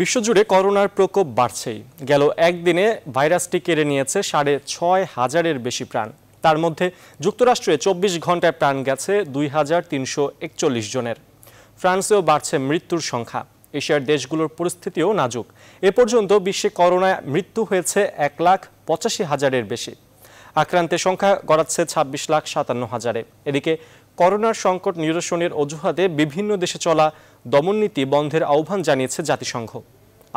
বিশ্বজুড়ে করোনার প্রকোপ বাড়ছেই গেল একদিনে ভাইরাসটি কেড়ে নিয়েছে সাড়ে ছয় হাজারের বেশি প্রাণ তার মধ্যে যুক্তরাষ্ট্রে চব্বিশ ঘন্টায় প্রাণ গেছে দুই হাজার তিনশো একচল্লিশ জনের ফ্রান্সেও বাড়ছে মৃত্যুর সংখ্যা এশিয়ার দেশগুলোর পরিস্থিতিও নাজুক এ পর্যন্ত বিশ্বে করোনায় মৃত্যু হয়েছে এক লাখ পঁচাশি হাজারের বেশি আক্রান্তের সংখ্যা গড়াচ্ছে ছাব্বিশ লাখ সাতান্ন হাজারে এদিকে করোনার সংকট নিরসনের অজুহাতে বিভিন্ন দেশে চলা দমননীতি বন্ধের আহ্বান জানিয়েছে জাতিসংঘ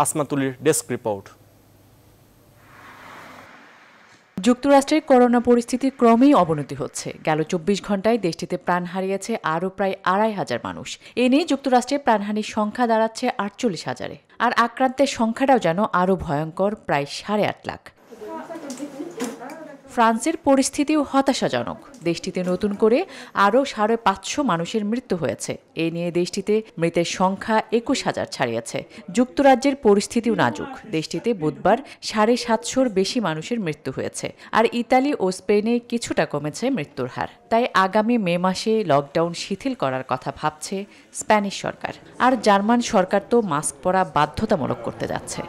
আসমাতুলির ডেস্ক রিপোর্ট যুক্তরাষ্ট্রের করোনা পরিস্থিতি ক্রমেই অবনতি হচ্ছে গেল চব্বিশ ঘন্টায় দেশটিতে প্রাণ হারিয়েছে আরও প্রায় আড়াই হাজার মানুষ এ নিয়ে যুক্তরাষ্ট্রে প্রাণহানির সংখ্যা দাঁড়াচ্ছে আটচল্লিশ হাজারে আর আক্রান্তের সংখ্যাটাও যেন আরও ভয়ঙ্কর প্রায় সাড়ে আট লাখ ফ্রান্সের পরিস্থিতিও হতাশাজনক দেশটিতে নতুন করে আরও সাড়ে পাঁচশো মানুষের মৃত্যু হয়েছে এ নিয়ে দেশটিতে মৃতের সংখ্যা একুশ হাজার ছাড়িয়েছে যুক্তরাজ্যের পরিস্থিতিও নাজুক দেশটিতে বুধবার সাড়ে সাতশোর বেশি মানুষের মৃত্যু হয়েছে আর ইতালি ও স্পেনে কিছুটা কমেছে মৃত্যুর হার তাই আগামী মে মাসে লকডাউন শিথিল করার কথা ভাবছে স্প্যানিশ সরকার আর জার্মান সরকার তো মাস্ক পরা বাধ্যতামূলক করতে যাচ্ছে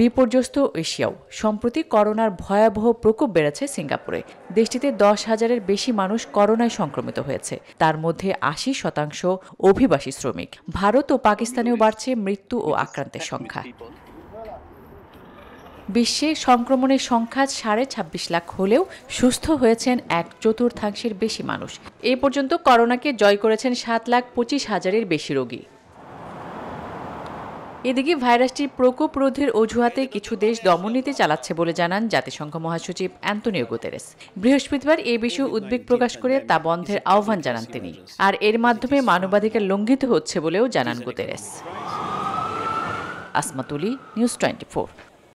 বিপর্যস্ত এশিয়াও সম্প্রতি করোনার ভয়াবহ প্রকোপ বেড়েছে সিঙ্গাপুরে দেশটিতে দশ হাজারের বেশি মানুষ করোনায় সংক্রমিত হয়েছে তার মধ্যে আশি শতাংশ অভিবাসী শ্রমিক ভারত ও পাকিস্তানেও বাড়ছে মৃত্যু ও আক্রান্তের সংখ্যা বিশ্বে সংক্রমণের সংখ্যা সাড়ে ছাব্বিশ লাখ হলেও সুস্থ হয়েছেন এক চতুর্থাংশের বেশি মানুষ এ পর্যন্ত করোনাকে জয় করেছেন সাত লাখ পঁচিশ হাজারের বেশি রোগী এদিকে ভাইরাসটির প্রকোপ রোধের অজুহাতে কিছু দেশ দমননীতি চালাচ্ছে বলে জানান জাতিসংঘ মহাসচিব অ্যান্তনিও গুতেরেস বৃহস্পতিবার এ বিষয়ে উদ্বেগ প্রকাশ করে তা বন্ধের আহ্বান জানান তিনি আর এর মাধ্যমে মানবাধিকার লঙ্ঘিত হচ্ছে বলেও জানান গুতেরেস আসমাতুলি নিউজ টোয়েন্টি